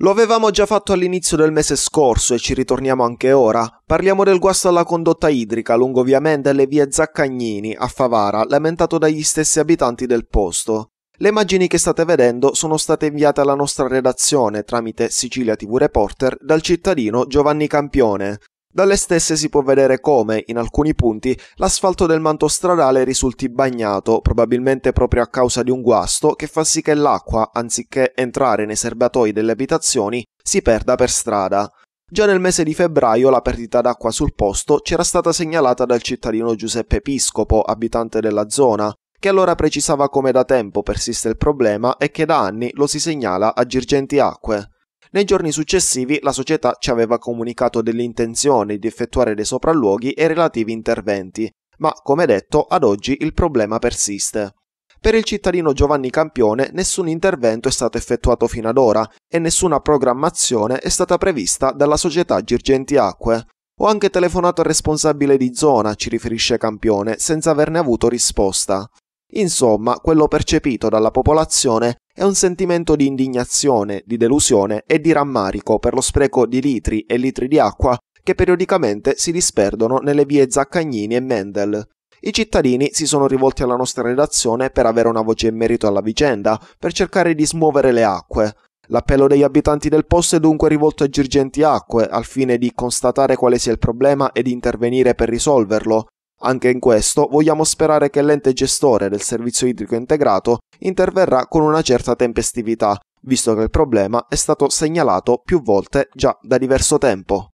Lo avevamo già fatto all'inizio del mese scorso e ci ritorniamo anche ora. Parliamo del guasto alla condotta idrica lungo via Mende e via Zaccagnini, a Favara, lamentato dagli stessi abitanti del posto. Le immagini che state vedendo sono state inviate alla nostra redazione tramite Sicilia TV Reporter dal cittadino Giovanni Campione. Dalle stesse si può vedere come, in alcuni punti, l'asfalto del manto stradale risulti bagnato, probabilmente proprio a causa di un guasto che fa sì che l'acqua, anziché entrare nei serbatoi delle abitazioni, si perda per strada. Già nel mese di febbraio la perdita d'acqua sul posto c'era stata segnalata dal cittadino Giuseppe Piscopo, abitante della zona, che allora precisava come da tempo persiste il problema e che da anni lo si segnala a Girgenti Acque. Nei giorni successivi la società ci aveva comunicato dell'intenzione di effettuare dei sopralluoghi e relativi interventi, ma come detto ad oggi il problema persiste. Per il cittadino Giovanni Campione nessun intervento è stato effettuato fino ad ora e nessuna programmazione è stata prevista dalla società Girgenti Acque. Ho anche telefonato al responsabile di zona, ci riferisce Campione, senza averne avuto risposta. Insomma, quello percepito dalla popolazione è un sentimento di indignazione, di delusione e di rammarico per lo spreco di litri e litri di acqua che periodicamente si disperdono nelle vie Zaccagnini e Mendel. I cittadini si sono rivolti alla nostra redazione per avere una voce in merito alla vicenda, per cercare di smuovere le acque, L'appello degli abitanti del posto è dunque rivolto a Girgenti Acque al fine di constatare quale sia il problema ed intervenire per risolverlo, anche in questo vogliamo sperare che l'ente gestore del servizio idrico integrato interverrà con una certa tempestività, visto che il problema è stato segnalato più volte già da diverso tempo.